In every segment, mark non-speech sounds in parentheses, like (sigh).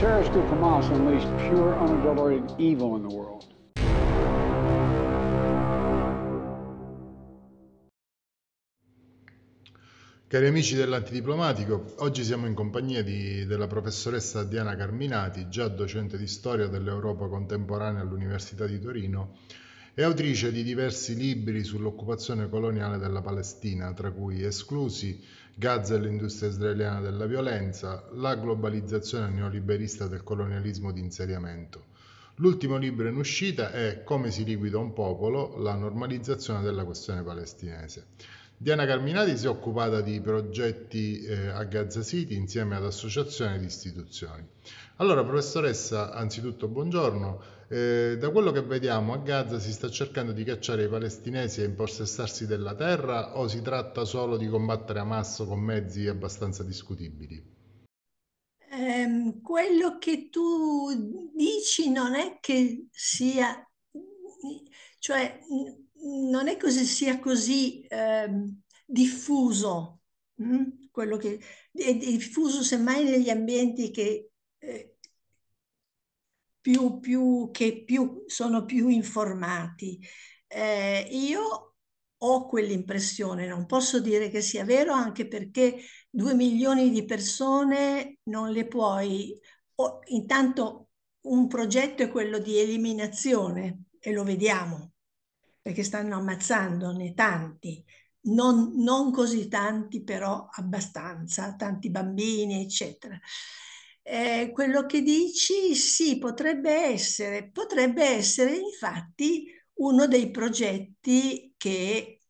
terrorist group Hamas unleashed pure, unadulterated evil in the world. Cari amici dell'Antidiplomatico, oggi siamo in compagnia di, della professoressa Diana Carminati, già docente di storia dell'Europa contemporanea all'Università di Torino e autrice di diversi libri sull'occupazione coloniale della Palestina, tra cui Esclusi, Gaza e l'industria israeliana della violenza, la globalizzazione neoliberista del colonialismo di insediamento. L'ultimo libro in uscita è Come si liquida un popolo, la normalizzazione della questione palestinese. Diana Carminati si è occupata di progetti eh, a Gaza City insieme ad associazioni ed istituzioni. Allora, professoressa, anzitutto buongiorno. Eh, da quello che vediamo a Gaza si sta cercando di cacciare i palestinesi e impossessarsi della terra o si tratta solo di combattere Hamas con mezzi abbastanza discutibili? Eh, quello che tu dici non è che sia, cioè non è che sia così eh, diffuso, mh? Mm-hmm, quello che è diffuso semmai negli ambienti che eh, più, più, che più sono più informati. Eh, io ho quell'impressione, non posso dire che sia vero, anche perché due milioni di persone non le puoi... Oh, intanto un progetto è quello di eliminazione e lo vediamo, perché stanno ammazzandone tanti, non, non così tanti però abbastanza, tanti bambini eccetera eh, quello che dici sì, potrebbe essere, potrebbe essere infatti uno dei progetti che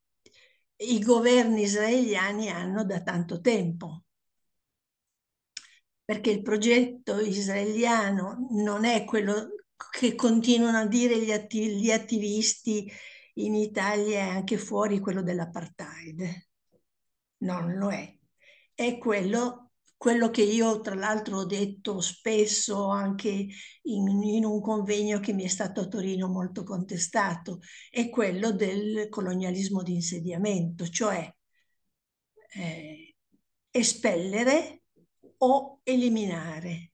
i governi israeliani hanno da tanto tempo perché il progetto israeliano non è quello che continuano a dire gli, atti gli attivisti in Italia e anche fuori, quello dell'apartheid. non lo è. È quello quello che io tra l'altro ho detto spesso anche in, in, un convegno che mi è stato a Torino molto contestato, è quello del colonialismo di insediamento, cioè eh, espellere o eliminare,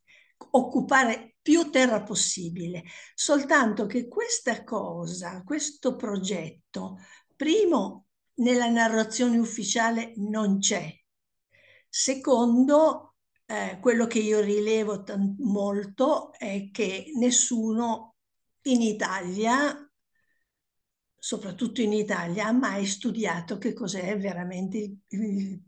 occupare più terra possibile, soltanto che questa cosa, questo progetto, primo nella narrazione ufficiale non c'è, Secondo, eh, quello che io rilevo molto è che nessuno in Italia, soprattutto in Italia, ha mai studiato che cos'è veramente il, il,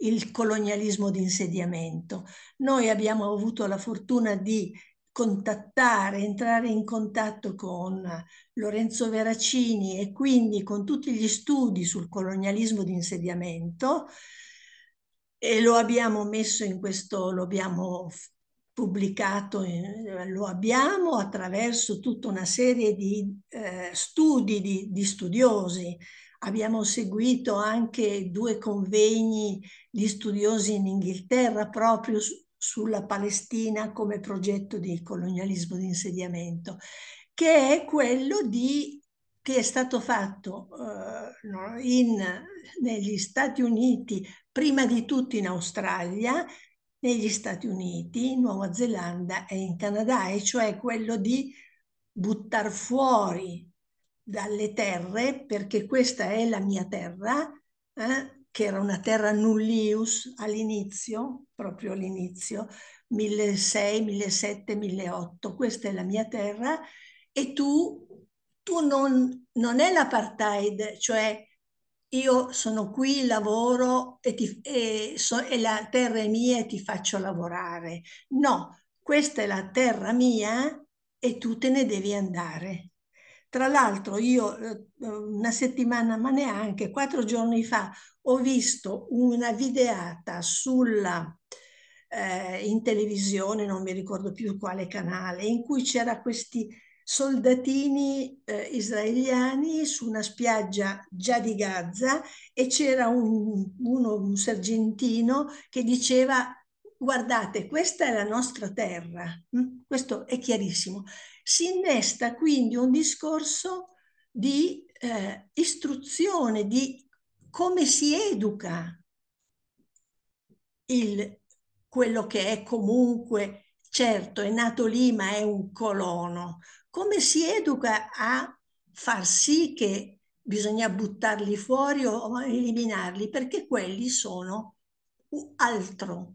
il colonialismo di insediamento. Noi abbiamo avuto la fortuna di contattare, entrare in contatto con Lorenzo Veracini e quindi con tutti gli studi sul colonialismo di insediamento e lo abbiamo messo in questo, lo abbiamo pubblicato, eh, lo abbiamo attraverso tutta una serie di eh, studi di, di, studiosi. Abbiamo seguito anche due convegni di studiosi in Inghilterra proprio su, sulla Palestina come progetto di colonialismo di insediamento, che è quello di che è stato fatto eh, in, negli Stati Uniti, prima di tutto in Australia, negli Stati Uniti, in Nuova Zelanda e in Canada, e cioè quello di buttare fuori dalle terre, perché questa è la mia terra, eh, che era una terra nullius all'inizio, proprio all'inizio, 1600, 1700, 1800, questa è la mia terra, e tu tu non, non è l'apartheid, cioè io sono qui, lavoro e, ti, e, so, e la terra è mia e ti faccio lavorare. No, questa è la terra mia e tu te ne devi andare. Tra l'altro io eh, una settimana, ma neanche, quattro giorni fa, ho visto una videata sulla, eh, in televisione, non mi ricordo più quale canale, in cui c'era questi soldatini eh, israeliani su una spiaggia già di Gaza e c'era un, uno, un sargentino che diceva guardate, questa è la nostra terra, hm? questo è chiarissimo. Si innesta quindi un discorso di eh, istruzione, di come si educa il, quello che è comunque, certo è nato lì ma è un colono, come si educa a far sì che bisogna buttarli fuori o eliminarli? Perché quelli sono altro.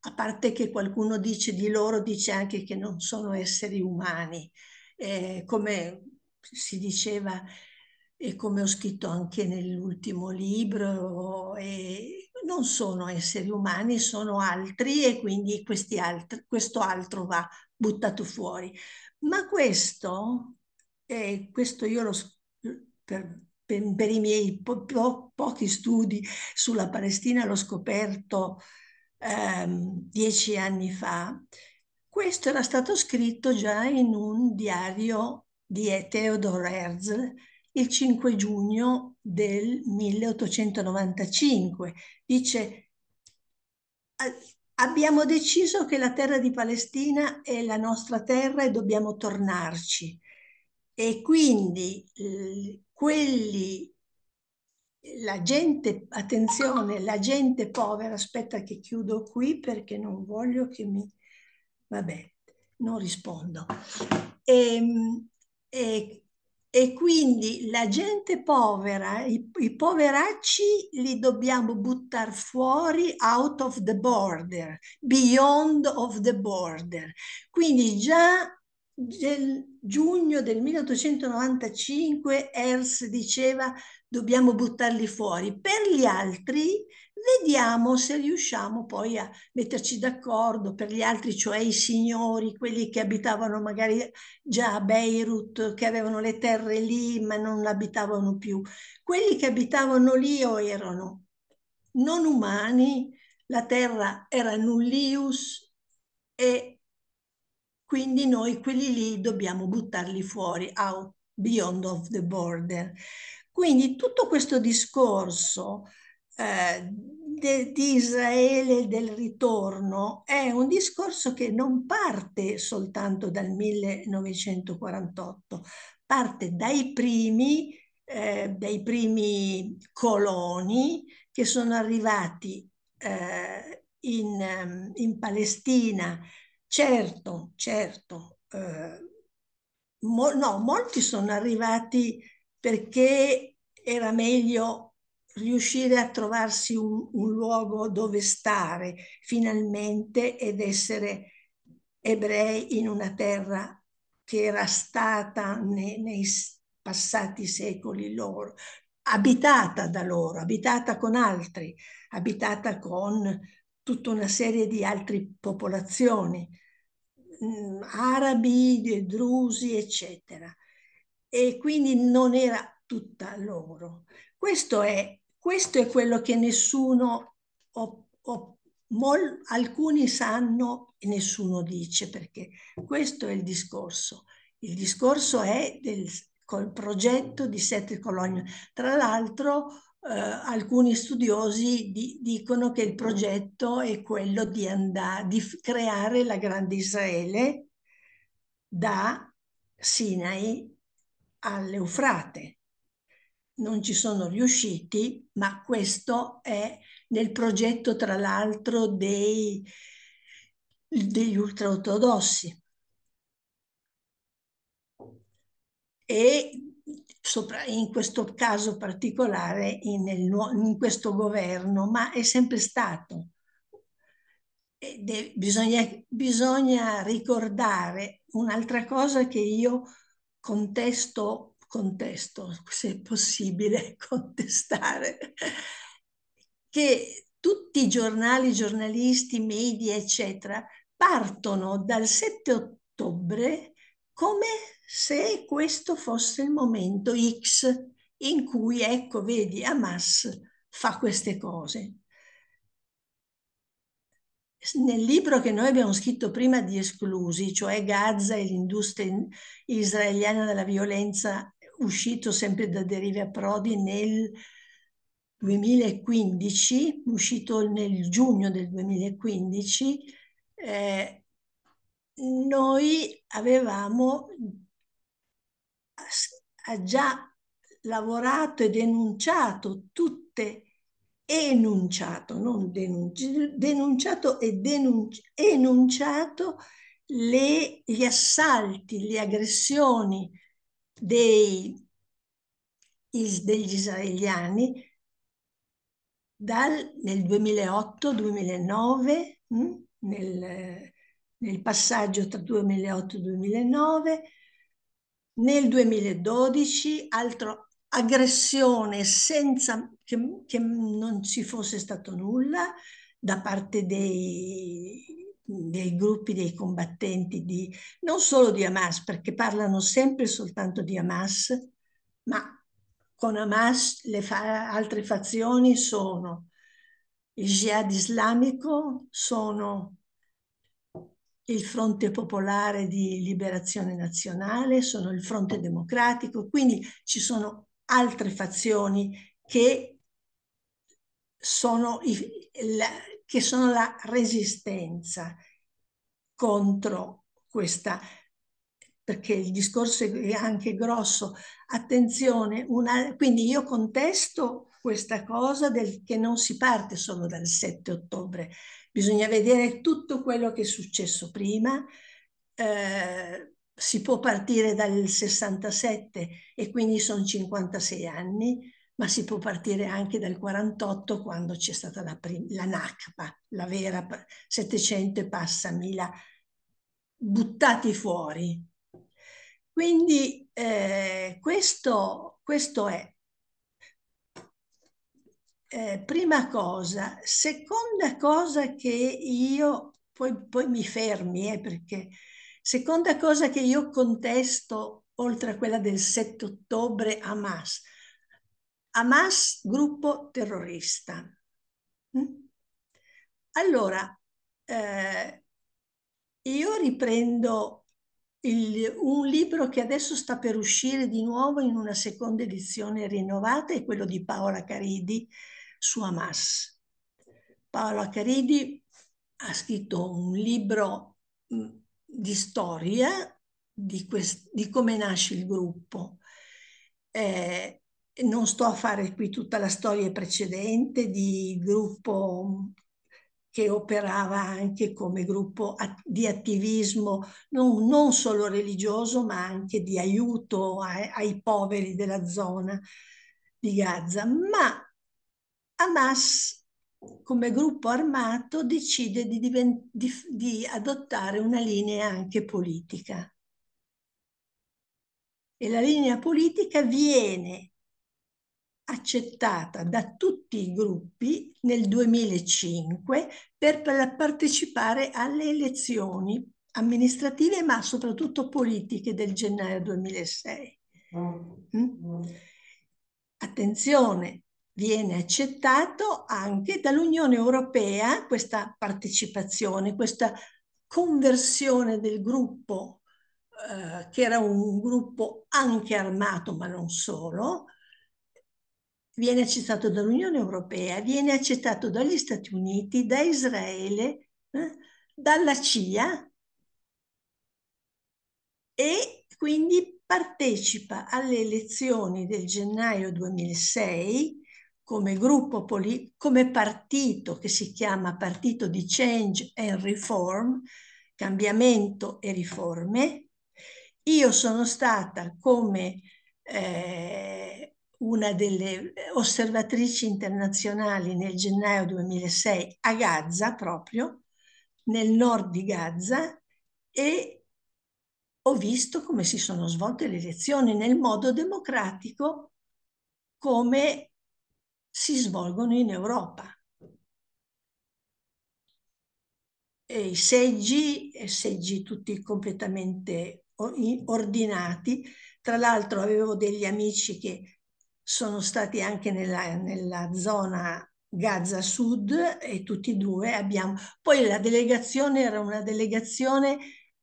A parte che qualcuno dice di loro, dice anche che non sono esseri umani, eh, come si diceva e come ho scritto anche nell'ultimo libro e, non sono esseri umani, sono altri e quindi altri, questo altro va buttato fuori. Ma questo, eh, questo io lo, per, per, per, i miei po po pochi studi sulla Palestina l'ho scoperto ehm, dieci anni fa, questo era stato scritto già in un diario di Theodor Herzl il 5 giugno del 1895. Dice, abbiamo deciso che la terra di Palestina è la nostra terra e dobbiamo tornarci. E quindi quelli, la gente, attenzione, la gente povera, aspetta che chiudo qui perché non voglio che mi... Vabbè, non rispondo. Ehm, e, e e quindi la gente povera, i, i poveracci li dobbiamo buttare fuori out of the border, beyond of the border. Quindi già nel giugno del 1895 Ers diceva dobbiamo buttarli fuori. Per gli altri Vediamo se riusciamo poi a metterci d'accordo per gli altri, cioè i signori, quelli che abitavano magari già a Beirut, che avevano le terre lì ma non abitavano più. Quelli che abitavano lì o erano non umani, la terra era nullius e quindi noi quelli lì dobbiamo buttarli fuori, out, beyond of the border. Quindi tutto questo discorso eh, di Israele del ritorno è un discorso che non parte soltanto dal 1948, parte dai primi, eh, dai primi coloni che sono arrivati eh, in, ehm, in, Palestina. Certo, certo, eh, mo, no, molti sono arrivati perché era meglio riuscire a trovarsi un, un luogo dove stare finalmente ed essere ebrei in una terra che era stata nei, nei passati secoli loro, abitata da loro, abitata con altri, abitata con tutta una serie di altre popolazioni, mm, arabi, drusi, eccetera. E quindi non era tutta loro. Questo è questo è quello che nessuno, o, o mol, alcuni sanno e nessuno dice, perché questo è il discorso. Il discorso è del col progetto di sette colonie. Tra l'altro eh, alcuni studiosi di, dicono che il progetto è quello di, andare, di creare la Grande Israele da Sinai all'Eufrate non ci sono riusciti, ma questo è nel progetto tra l'altro dei, degli ultraortodossi. E sopra, in questo caso particolare in, nel, in, questo governo, ma è sempre stato. De, bisogna, bisogna ricordare un'altra cosa che io contesto contesto, se è possibile (laughs) contestare, che tutti i giornali, giornalisti, media, eccetera, partono dal 7 ottobre come se questo fosse il momento X in cui, ecco, vedi, Hamas fa queste cose. Nel libro che noi abbiamo scritto prima di Esclusi, cioè Gaza e l'industria israeliana della violenza uscito sempre da Derive Prodi nel 2015, uscito nel giugno del 2015, eh, noi avevamo già lavorato e denunciato tutte enunciato, non denunci, denunciato e denunci, enunciato le, gli assalti, le aggressioni dei, degli israeliani dal, nel 2008-2009, mm, nel, nel passaggio tra 2008 e 2009, nel 2012, altro aggressione senza che, che, non ci fosse stato nulla da parte dei, dei gruppi dei combattenti di, non solo di Hamas, perché parlano sempre soltanto di Hamas, ma con Hamas le fa, altre fazioni sono il jihad islamico, sono il Fronte Popolare di Liberazione Nazionale, sono il Fronte Democratico, quindi ci sono altre fazioni che sono i, la, che sono la resistenza contro questa, perché il discorso è anche grosso, attenzione, una, quindi io contesto questa cosa del, che non si parte solo dal 7 ottobre, bisogna vedere tutto quello che è successo prima, eh, si può partire dal 67 e quindi sono 56 anni, ma si può partire anche dal 48 quando c'è stata la, la NACPA, la vera 700 e passa mila buttati fuori. Quindi eh, questo, questo è. Eh, prima cosa. Seconda cosa che io, poi, poi mi fermi eh, perché, seconda cosa che io contesto oltre a quella del 7 ottobre a Hamas, Hamas gruppo terrorista. Mm? Allora, eh, io riprendo il, un libro che adesso sta per uscire di nuovo in una seconda edizione rinnovata, è quello di Paola Caridi su Hamas. Paola Caridi ha scritto un libro mm, di storia di, di, come nasce il gruppo. Eh, non sto a fare qui tutta la storia precedente di gruppo che operava anche come gruppo di attivismo non, non solo religioso ma anche di aiuto ai, ai poveri della zona di Gaza, ma Hamas come gruppo armato decide di, di, di adottare una linea anche politica. E la linea politica viene accettata da tutti i gruppi nel 2005 per partecipare alle elezioni amministrative ma soprattutto politiche del gennaio 2006. Mm. Mm? Mm. Attenzione, viene accettato anche dall'Unione Europea questa partecipazione, questa conversione del gruppo eh, che era un gruppo anche armato ma non solo, viene accettato dall'Unione Europea, viene accettato dagli Stati Uniti, da Israele, eh, dalla CIA e quindi partecipa alle elezioni del gennaio 2006 come gruppo poli- come partito che si chiama Partito di Change and Reform, cambiamento e riforme. Io sono stata come eh, una delle eh, osservatrici internazionali nel gennaio 2006 a Gaza proprio, nel nord di Gaza, e ho visto come si sono svolte le elezioni nel modo democratico come si svolgono in Europa. E I seggi, eh, seggi tutti completamente ordinati. Tra l'altro avevo degli amici che sono stati anche nella, nella zona Gaza Sud e tutti e due abbiamo. Poi la delegazione era una delegazione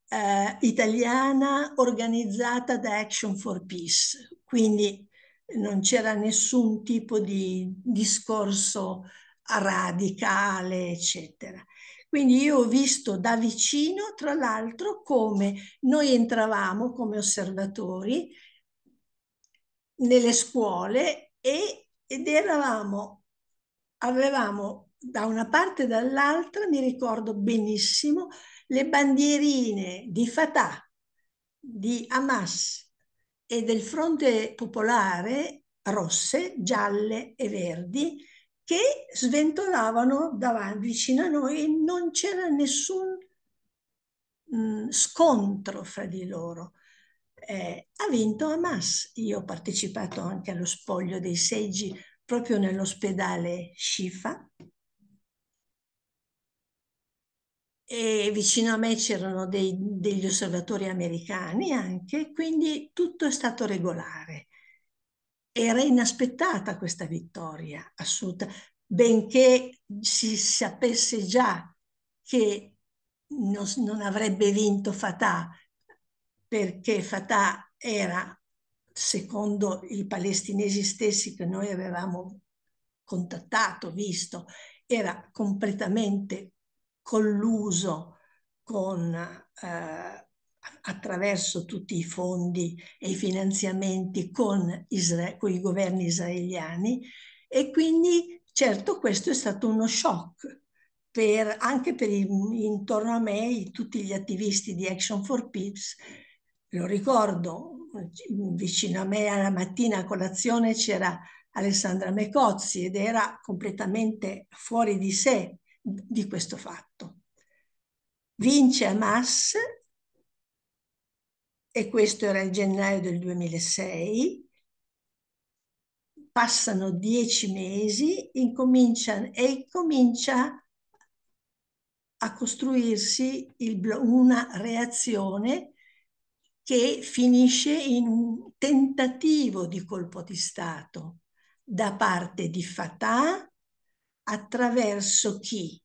eh, italiana organizzata da Action for Peace, quindi non c'era nessun tipo di discorso radicale, eccetera. Quindi io ho visto da vicino, tra l'altro, come noi entravamo come osservatori nelle scuole e, ed eravamo, avevamo da una parte e dall'altra, mi ricordo benissimo, le bandierine di Fatah, di Hamas e del Fronte Popolare rosse, gialle e verdi che sventolavano davanti, vicino a noi e non c'era nessun mh, scontro fra di loro eh, ha vinto Hamas. Io ho partecipato anche allo spoglio dei seggi proprio nell'ospedale Shifa. E vicino a me c'erano dei, degli osservatori americani anche, quindi tutto è stato regolare. Era inaspettata questa vittoria assoluta, benché si sapesse già che non, non avrebbe vinto Fatah, perché Fatah era, secondo i palestinesi stessi che noi avevamo contattato, visto, era completamente colluso con, eh, attraverso tutti i fondi e i finanziamenti con, con i governi israeliani e quindi certo questo è stato uno shock per, anche per il, intorno a me, tutti gli attivisti di Action for Peace lo ricordo, vicino a me alla mattina a colazione c'era Alessandra Mecozzi ed era completamente fuori di sé di questo fatto. Vince Hamas, e questo era il gennaio del 2006, passano dieci mesi e comincia a costruirsi il, una reazione che finisce in un tentativo di colpo di Stato da parte di Fatah attraverso chi?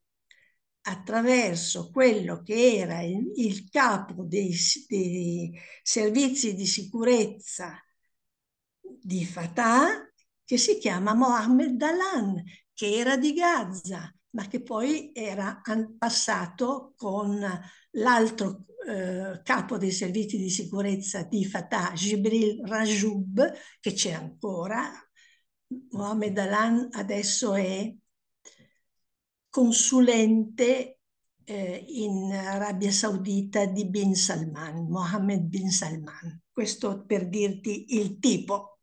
Attraverso quello che era il, il capo dei, dei, servizi di sicurezza di Fatah, che si chiama Mohammed Dalan, che era di Gaza, ma che poi era passato con l'altro eh, capo dei servizi di sicurezza di Fatah, Jibril Rajoub, che c'è ancora, Mohamed Alan adesso è consulente eh, in Arabia Saudita di Bin Salman, Mohammed Bin Salman. Questo per dirti il tipo.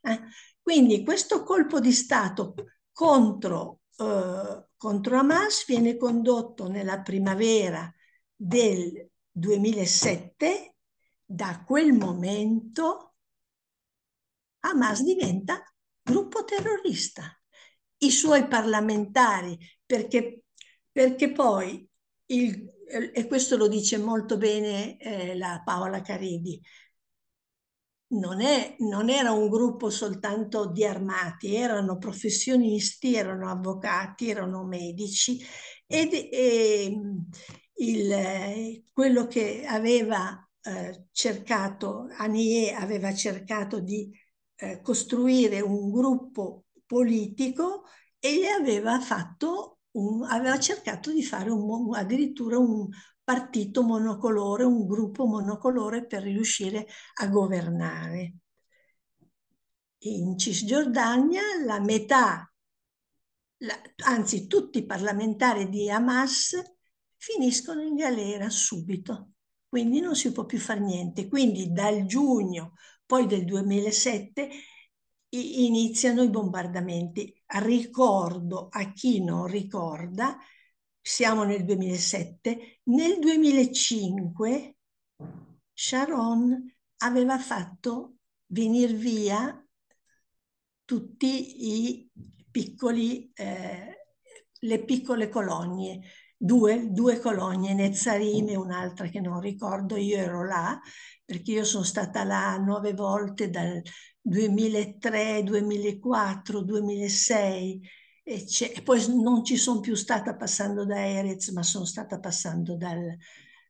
Eh? Quindi questo colpo di Stato contro, eh, contro Hamas viene condotto nella primavera del 2007, da quel momento Hamas diventa gruppo terrorista. I suoi parlamentari, perché, perché poi, il, e questo lo dice molto bene eh, la Paola Caridi, non, è, non, era un gruppo soltanto di armati, erano professionisti, erano avvocati, erano medici ed, e, ehm, il, quello che aveva eh, cercato, Anie aveva cercato di eh, costruire un gruppo politico e gli aveva fatto un, aveva cercato di fare un, addirittura un partito monocolore, un gruppo monocolore per riuscire a governare. In Cisgiordania la metà, la, anzi tutti i parlamentari di Hamas finiscono in galera subito, quindi non si può più fare niente. Quindi dal giugno poi del 2007 iniziano i bombardamenti. Ricordo a chi non ricorda, siamo nel 2007, nel 2005 Sharon aveva fatto venire via tutti i piccoli, eh, le piccole colonie, due, due colonie, Nezzarim e un'altra che non ricordo, io ero là perché io sono stata là nove volte dal 2003, 2004, 2006 e, e poi non ci sono più stata passando da Erez ma sono stata passando dal,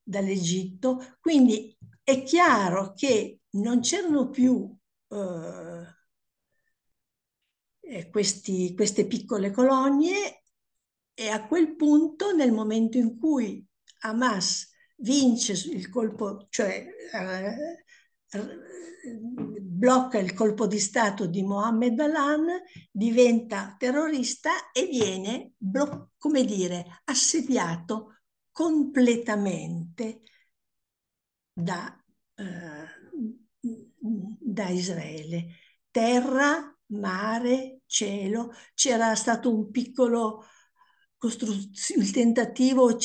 dall'Egitto. Quindi è chiaro che non c'erano più eh, eh questi, queste piccole colonie e a quel punto, nel momento in cui Hamas vince il colpo, cioè eh, blocca il colpo di Stato di Mohammed Alan, diventa terrorista e viene, come dire, assediato completamente da, eh, da Israele. Terra, mare, cielo. C'era stato un piccolo costruz- il tentativo,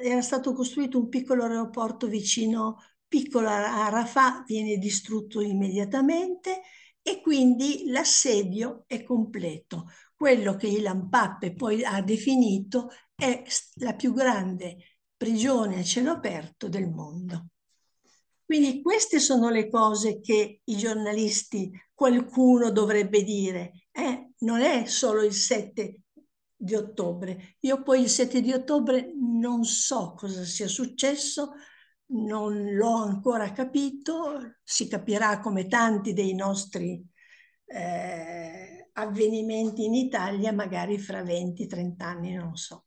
era stato costruito un piccolo aeroporto vicino, piccolo a Rafah, viene distrutto immediatamente e quindi l'assedio è completo. Quello che Ilan Pappe poi ha definito è la più grande prigione a cielo aperto del mondo. Quindi queste sono le cose che i giornalisti, qualcuno dovrebbe dire. Eh, non è solo il 7 di ottobre. Io poi il 7 di ottobre non so cosa sia successo, non l'ho ancora capito, si capirà come tanti dei nostri eh, avvenimenti in Italia, magari fra 20-30 anni, non so.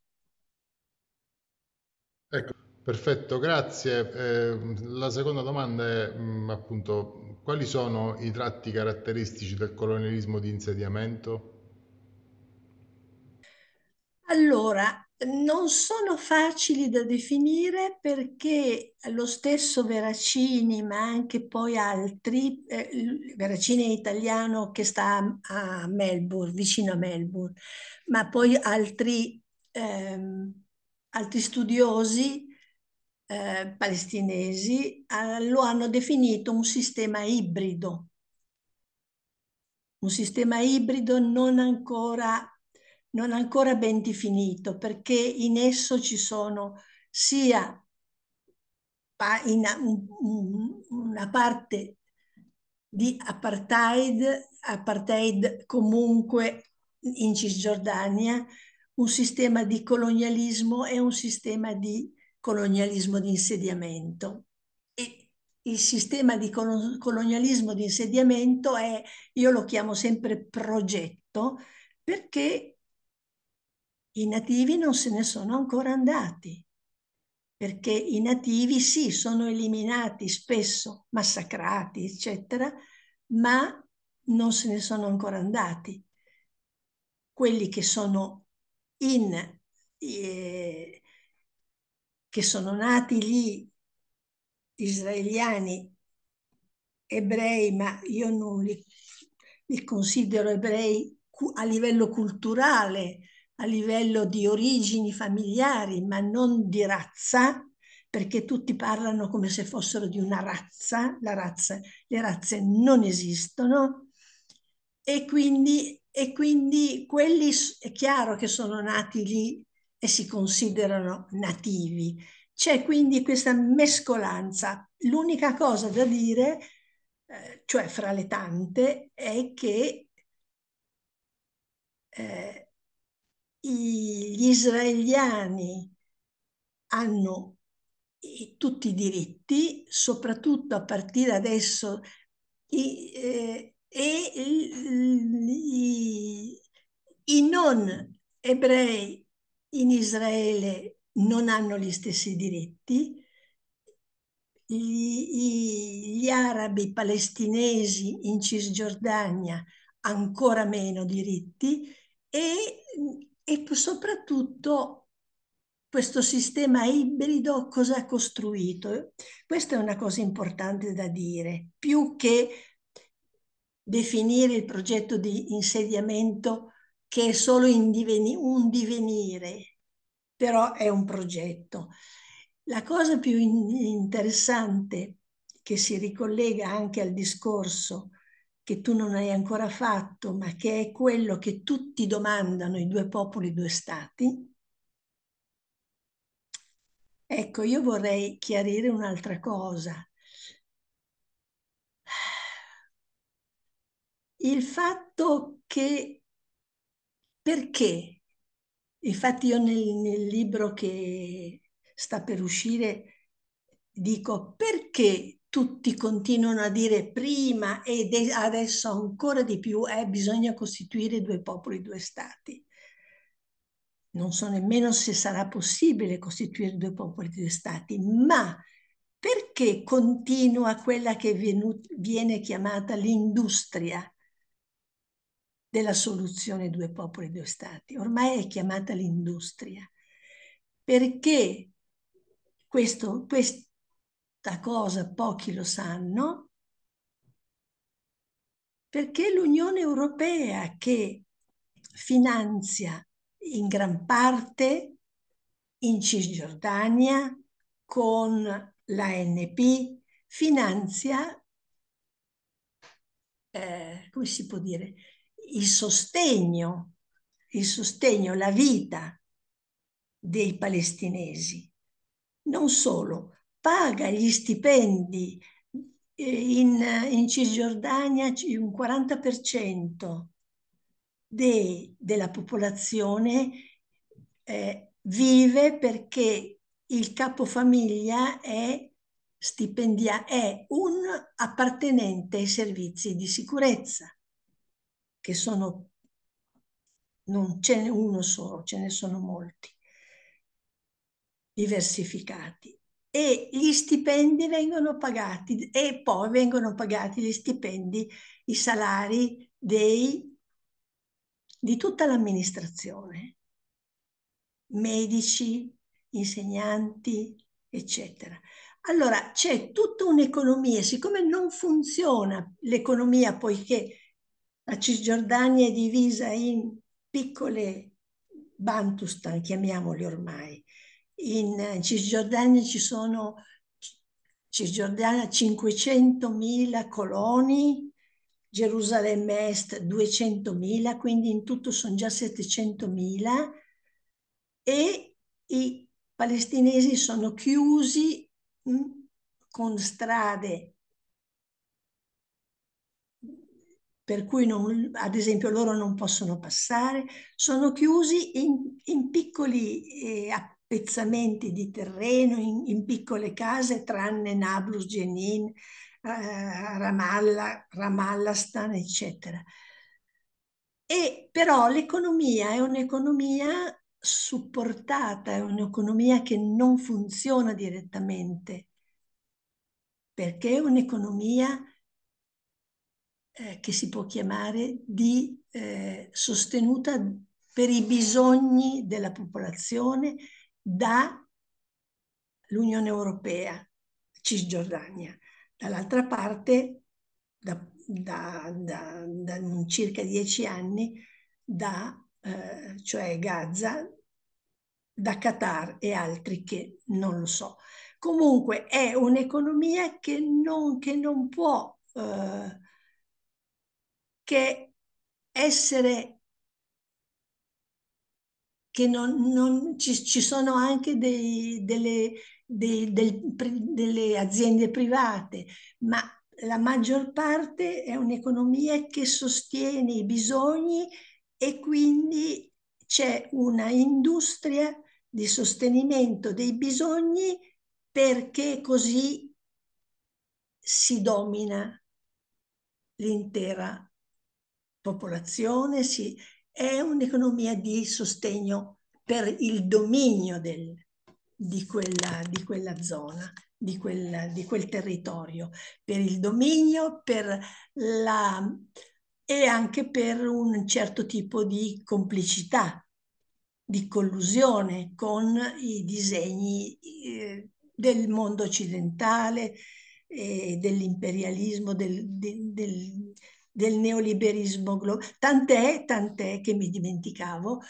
Ecco, perfetto, grazie. Eh, la seconda domanda è mh, mm, appunto quali sono i tratti caratteristici del colonialismo di insediamento? Allora, non sono facili da definire perché lo stesso Veracini, ma anche poi altri, eh, Veracini è italiano che sta a Melbourne, vicino a Melbourne, ma poi altri, ehm, altri studiosi eh, palestinesi eh, lo hanno definito un sistema ibrido, un sistema ibrido non ancora non ancora ben definito perché in esso ci sono sia una parte di apartheid, apartheid comunque in Cisgiordania, un sistema di colonialismo e un sistema di colonialismo di insediamento. E il sistema di colonialismo di insediamento è, io lo chiamo sempre progetto, perché i nativi non se ne sono ancora andati, perché i nativi sì, sono eliminati spesso, massacrati, eccetera, ma non se ne sono ancora andati. Quelli che sono in, eh, che sono nati lì, israeliani, ebrei, ma io non li, li considero ebrei a livello culturale, a livello di origini familiari, ma non di razza, perché tutti parlano come se fossero di una razza, razza le razze non esistono, e quindi, e quindi quelli è chiaro che sono nati lì e si considerano nativi. C'è quindi questa mescolanza. L'unica cosa da dire, eh, cioè fra le tante, è che eh, gli israeliani hanno tutti i diritti, soprattutto a partire adesso, i, eh, e i, i non ebrei in Israele non hanno gli stessi diritti, gli, gli arabi palestinesi in Cisgiordania ancora meno diritti e e soprattutto questo sistema ibrido cosa ha costruito? Questa è una cosa importante da dire, più che definire il progetto di insediamento che è solo diveni un divenire, però è un progetto. La cosa più in interessante che si ricollega anche al discorso che tu non hai ancora fatto, ma che è quello che tutti domandano i due popoli, i due stati, ecco, io vorrei chiarire un'altra cosa. Il fatto che perché, infatti io nel, nel libro che sta per uscire dico perché tutti continuano a dire prima e adesso ancora di più è eh, bisogna costituire due popoli, due stati. Non so nemmeno se sarà possibile costituire due popoli, due stati, ma perché continua quella che viene chiamata l'industria della soluzione due popoli, due stati? Ormai è chiamata l'industria. Perché questo, questo questa cosa pochi lo sanno, perché l'Unione Europea che finanzia in gran parte in Cisgiordania con l'ANP, finanzia, eh, come si può dire, il sostegno, il sostegno, la vita dei palestinesi. Non solo, paga gli stipendi eh, in, in Cisgiordania un 40% de, della popolazione eh, vive perché il capofamiglia è, stipendia, è un appartenente ai servizi di sicurezza, che sono, non ce n'è uno solo, ce ne sono molti, diversificati e gli stipendi vengono pagati e poi vengono pagati gli stipendi, i salari dei, di tutta l'amministrazione, medici, insegnanti, eccetera. Allora c'è tutta un'economia, siccome non funziona l'economia poiché la Cisgiordania è divisa in piccole bantustan, chiamiamoli ormai, eh, in Cisgiordania ci sono Cisgiordania 500.000 coloni, Gerusalemme Est 200.000, quindi in tutto sono già 700.000 e i palestinesi sono chiusi mm, con strade per cui non, ad esempio loro non possono passare, sono chiusi in, in piccoli eh, spezzamenti di terreno in, in piccole case, tranne Nablus, Jenin, eh, Ramallah, Ramallastan, eccetera. E però l'economia è un'economia supportata, è un'economia che non funziona direttamente, perché è un'economia eh, che si può chiamare di, eh, sostenuta per i bisogni della popolazione, dall'Unione Europea, Cisgiordania, dall'altra parte da, da, da, da, circa dieci anni da, eh, cioè Gaza, da Qatar e altri che non lo so. Comunque è un'economia che non, che non può eh, che essere che non, non ci, ci, sono anche dei, delle, dei, del, delle aziende private, ma la maggior parte è un'economia che sostiene i bisogni e quindi c'è una industria di sostenimento dei bisogni perché così si domina l'intera popolazione, si, è un'economia di sostegno per il dominio del, di, quella, di, quella, zona, di quel, di quel, territorio, per il dominio per la, e anche per un certo tipo di complicità, di collusione con i disegni eh, del mondo occidentale, eh, dell'imperialismo, del, del del neoliberismo globale, tant'è, tant'è che mi dimenticavo,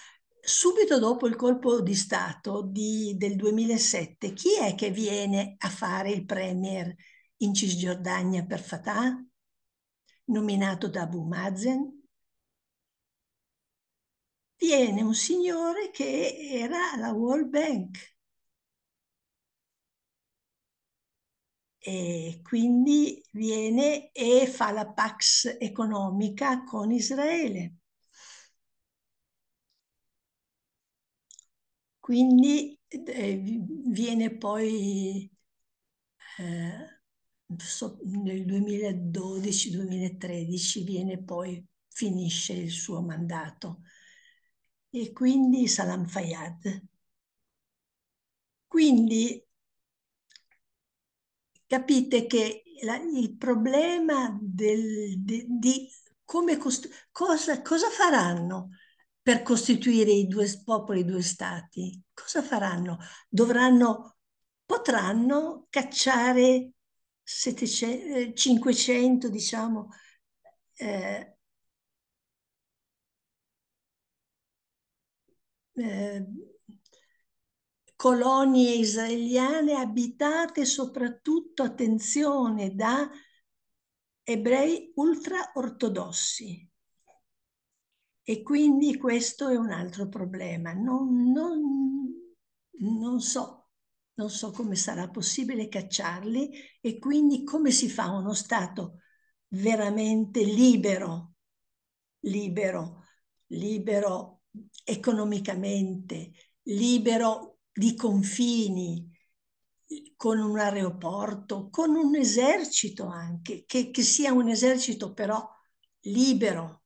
subito dopo il colpo di Stato di, del 2007, chi è che viene a fare il premier in Cisgiordania per Fatah, nominato da Abu Mazen? Viene un signore che era alla World Bank, E eh, quindi viene e fa la pax economica con Israele. Quindi eh, viene poi eh, so, nel 2012-2013 viene poi finisce il suo mandato e quindi Salam Fayyad. Quindi capite che la, il problema del, de, di come costu- cosa, cosa faranno per costituire i due popoli, i due stati? Cosa faranno? Dovranno, potranno cacciare 700, 500, eh, diciamo, eh, eh colonie israeliane abitate soprattutto, attenzione, da ebrei ultraortodossi. E quindi questo è un altro problema. Non, non, non, so, non so come sarà possibile cacciarli e quindi come si fa uno Stato veramente libero, libero, libero economicamente, libero di confini, con un aeroporto, con un esercito anche, che, che sia un esercito però libero,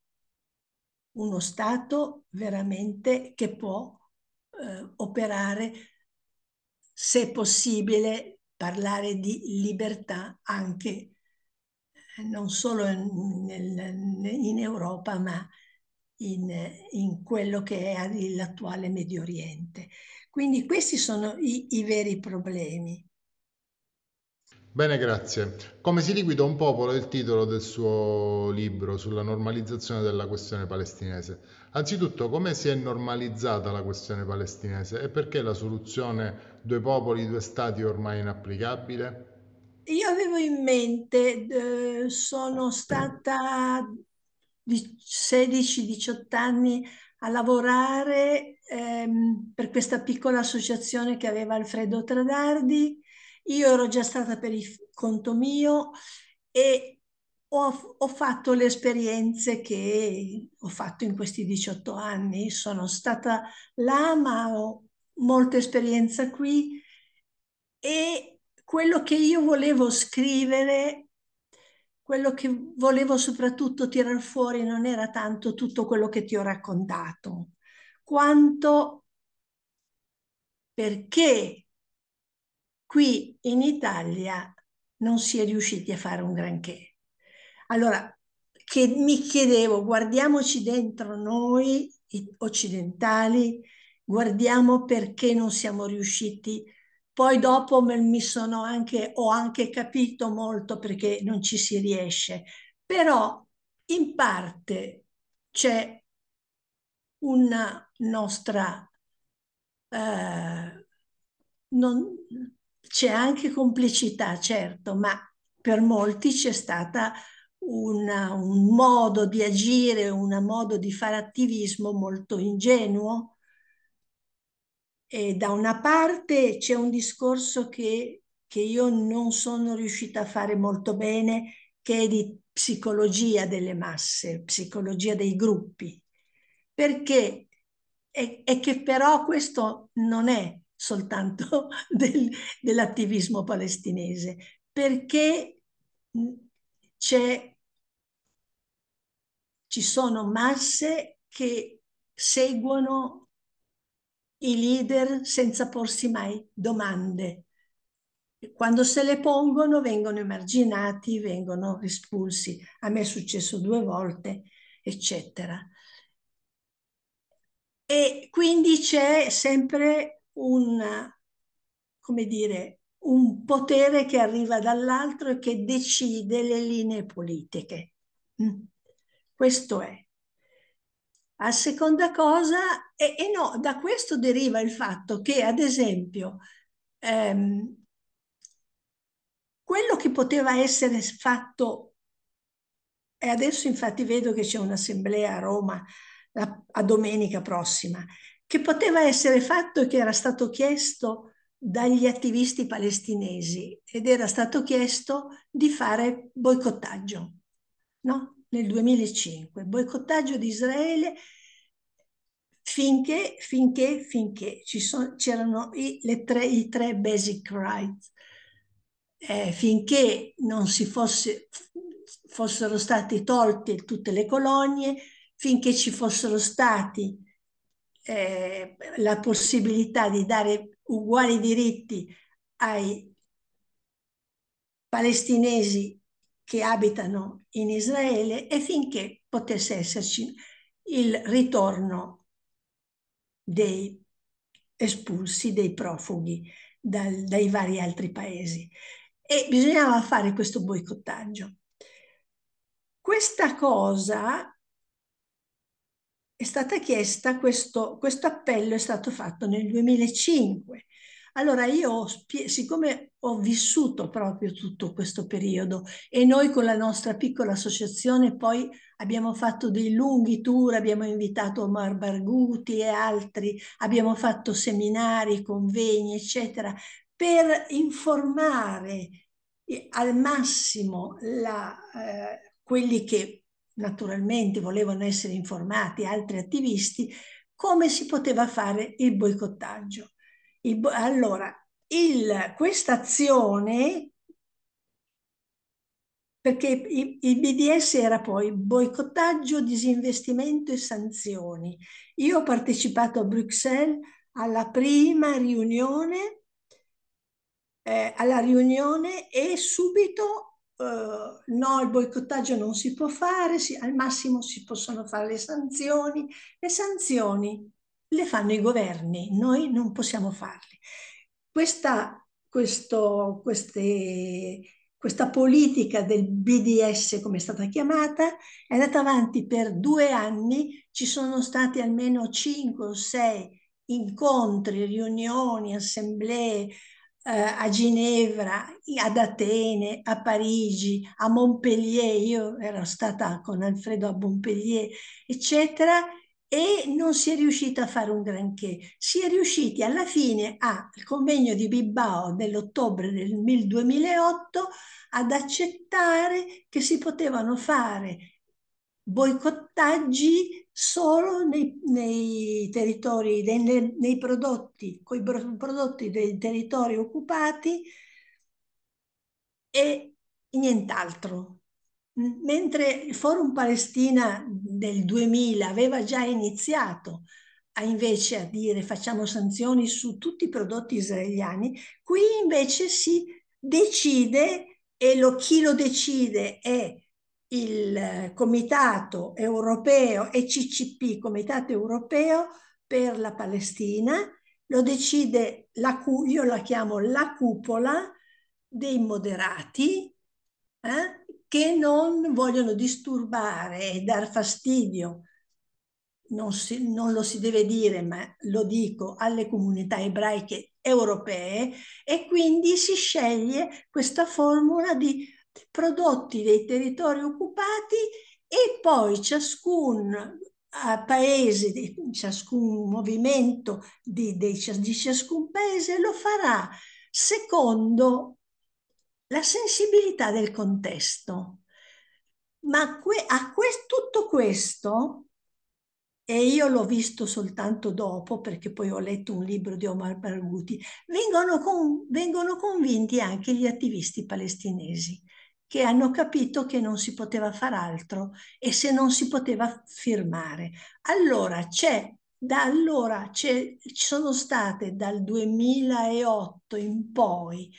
uno Stato veramente che può eh, operare, se possibile, parlare di libertà anche eh, non solo in, in Europa, ma in, in quello che è l'attuale Medio Oriente. Quindi questi sono i, i veri problemi. Bene, grazie. Come si liquida un popolo è il titolo del suo libro sulla normalizzazione della questione palestinese. Anzitutto, come si è normalizzata la questione palestinese e perché la soluzione due popoli, due stati è ormai inapplicabile? Io avevo in mente, eh, sono stata 16-18 anni a lavorare ehm, per questa piccola associazione che aveva Alfredo Tradardi, io ero già stata per il conto mio e ho, ho fatto le esperienze che ho fatto in questi 18 anni, sono stata là ma ho molta esperienza qui e quello che io volevo scrivere quello che volevo soprattutto tirar fuori non era tanto tutto quello che ti ho raccontato, quanto perché qui in Italia non si è riusciti a fare un granché. Allora, che mi chiedevo, guardiamoci dentro noi occidentali, guardiamo perché non siamo riusciti. Poi dopo mi sono anche, ho anche capito molto perché non ci si riesce, però in parte c'è una nostra... Eh, non, c'è anche complicità, certo, ma per molti c'è stata una, un modo di agire, un modo di fare attivismo molto ingenuo. E da una parte c'è un discorso che, che io non sono riuscita a fare molto bene, che è di psicologia delle masse, psicologia dei gruppi perché è, è che però questo non è soltanto (laughs) del, dell'attivismo palestinese, perché ci sono masse che seguono i leader senza porsi mai domande. Quando se le pongono vengono emarginati, vengono espulsi. A me è successo due volte, eccetera. E quindi c'è sempre un, come dire, un potere che arriva dall'altro e che decide le linee politiche. Mm. Questo è. A seconda cosa, e, e no, da questo deriva il fatto che, ad esempio, ehm, quello che poteva essere fatto, e adesso infatti vedo che c'è un'assemblea a Roma a, a domenica prossima, che poteva essere fatto e che era stato chiesto dagli attivisti palestinesi ed era stato chiesto di fare boicottaggio no? nel 2005, boicottaggio di Israele finché, finché, finché c'erano i, i, tre, basic rights, eh, finché non si fosse, fossero stati tolti tutte le colonie, finché ci fossero stati eh, la possibilità di dare uguali diritti ai palestinesi che abitano in Israele e finché potesse esserci il ritorno dei espulsi, dei profughi dal, dai vari altri paesi. E bisognava fare questo boicottaggio. Questa cosa è stata chiesta questo, questo appello è stato fatto nel 2005. Allora io, siccome ho vissuto proprio tutto questo periodo e noi con la nostra piccola associazione poi abbiamo fatto dei lunghi tour, abbiamo invitato Omar Barguti e altri, abbiamo fatto seminari, convegni, eccetera, per informare eh, al massimo la, eh, quelli che naturalmente volevano essere informati altri attivisti, come si poteva fare il boicottaggio. Il bo allora, questa azione, perché il, il BDS era poi boicottaggio, disinvestimento e sanzioni. Io ho partecipato a Bruxelles alla prima riunione, eh, alla riunione e subito uh, no, il boicottaggio non si può fare, si, al massimo si possono fare le sanzioni. Le sanzioni le fanno i governi, noi non possiamo farle. Questa, questo, queste, questa politica del BDS, come è stata chiamata, è andata avanti per due anni, ci sono stati almeno cinque o sei incontri, riunioni, assemblee, eh, a Ginevra, ad Atene, a Parigi, a Montpellier, io ero stata con Alfredo a Montpellier, eccetera, e non si è riuscita a fare un granché. Si è riusciti alla fine al convegno di Bilbao dell'ottobre del 2008 ad accettare che si potevano fare boicottaggi solo nei, nei territori, nei, nei prodotti, con i prodotti dei territori occupati e nient'altro. Mentre il Forum Palestina del 2000 aveva già iniziato a invece a dire facciamo sanzioni su tutti i prodotti israeliani, qui invece si decide e lo, chi lo decide è il eh, Comitato Europeo, e CCP, Comitato Europeo per la Palestina, lo decide, la, io la chiamo la cupola dei moderati, eh, che non vogliono disturbare e dar fastidio, non, si, non lo si deve dire, ma lo dico, alle comunità ebraiche europee e quindi si sceglie questa formula di prodotti dei territori occupati e poi ciascun eh, paese, ciascun movimento di, di, ciascun paese lo farà secondo la sensibilità del contesto. Ma que, a que, tutto questo, e io l'ho visto soltanto dopo perché poi ho letto un libro di Omar Barghouti, vengono, con, vengono convinti anche gli attivisti palestinesi che hanno capito che non si poteva far altro e se non si poteva firmare. Allora c'è da allora ci sono state dal 2008 in poi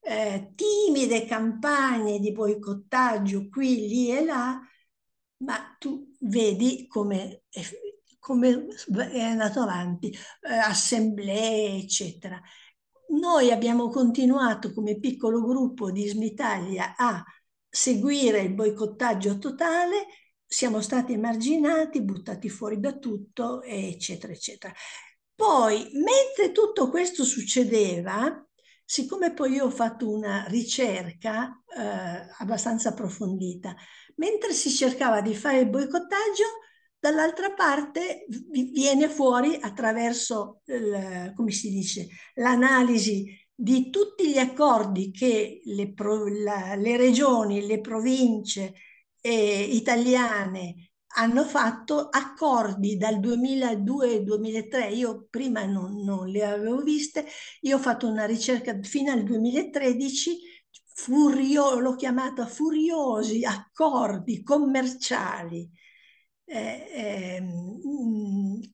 eh, timide campagne di boicottaggio qui, lì e là, ma tu vedi come è, come è andato avanti, eh, assemblee, eccetera. Noi abbiamo continuato come piccolo gruppo di Smitalia a seguire il boicottaggio totale siamo stati emarginati, buttati fuori da tutto, eccetera, eccetera. Poi, mentre tutto questo succedeva, siccome poi io ho fatto una ricerca eh, abbastanza approfondita, mentre si cercava di fare il boicottaggio, dall'altra parte viene fuori attraverso, il, come si dice, l'analisi di tutti gli accordi che le, pro, la, le regioni, le province eh, italiane hanno fatto, accordi dal 2002-2003, io prima non, non le avevo viste, io ho fatto una ricerca fino al 2013 furio, l'ho chiamata furiosi accordi commerciali, eh, eh,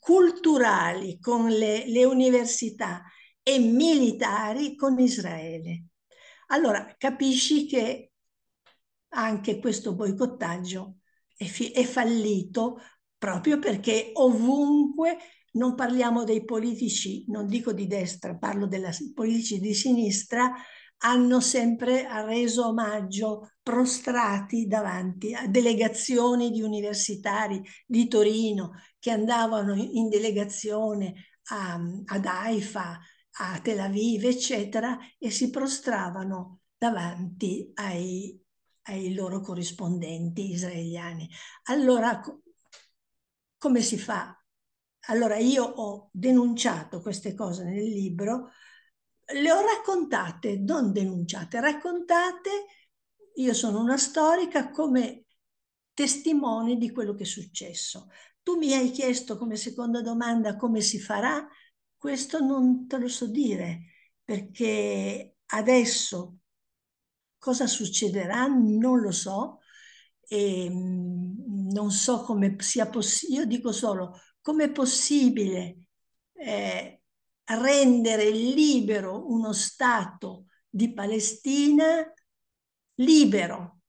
culturali con le, le, università e militari con Israele. Allora capisci che anche questo boicottaggio è, è fallito proprio perché ovunque non parliamo dei politici, non dico di destra, parlo dei politici di sinistra, hanno sempre reso omaggio prostrati davanti a delegazioni di universitari di Torino che andavano in delegazione a, ad Haifa, a Tel Aviv, eccetera, e si prostravano davanti ai, ai loro corrispondenti israeliani. Allora, come si fa? Allora, io ho denunciato queste cose nel libro, le ho raccontate, non denunciate, raccontate, io sono una storica, come testimone di quello che è successo. Tu mi hai chiesto come seconda domanda come si farà questo non te lo so dire perché adesso cosa succederà non lo so e ehm, non so come sia possibile, io dico solo come è possibile eh, rendere libero uno Stato di Palestina libero,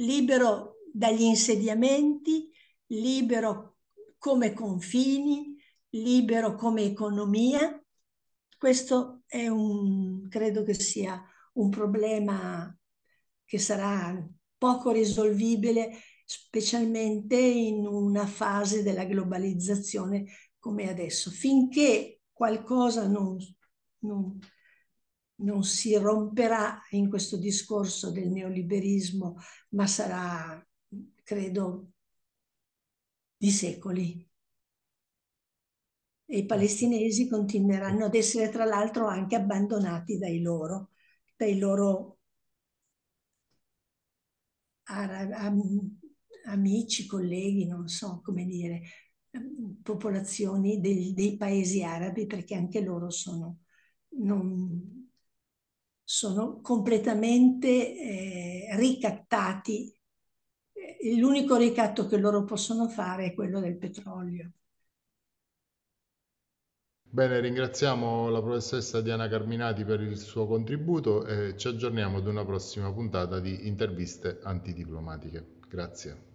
libero dagli insediamenti, libero come confini, libero come economia, questo è un, credo che sia un problema che sarà poco risolvibile, specialmente in una fase della globalizzazione come adesso. Finché qualcosa non, non, non si romperà in questo discorso del neoliberismo, ma sarà, credo, di secoli e i palestinesi continueranno ad essere tra l'altro anche abbandonati dai loro, dai loro amici, colleghi, non so come dire, ehm, popolazioni dei, dei paesi arabi perché anche loro sono, non, sono completamente eh, ricattati. Eh, l'unico ricatto che loro possono fare è quello del petrolio. Bene, ringraziamo la professoressa Diana Carminati per il suo contributo e ci aggiorniamo ad una prossima puntata di interviste antidiplomatiche. Grazie.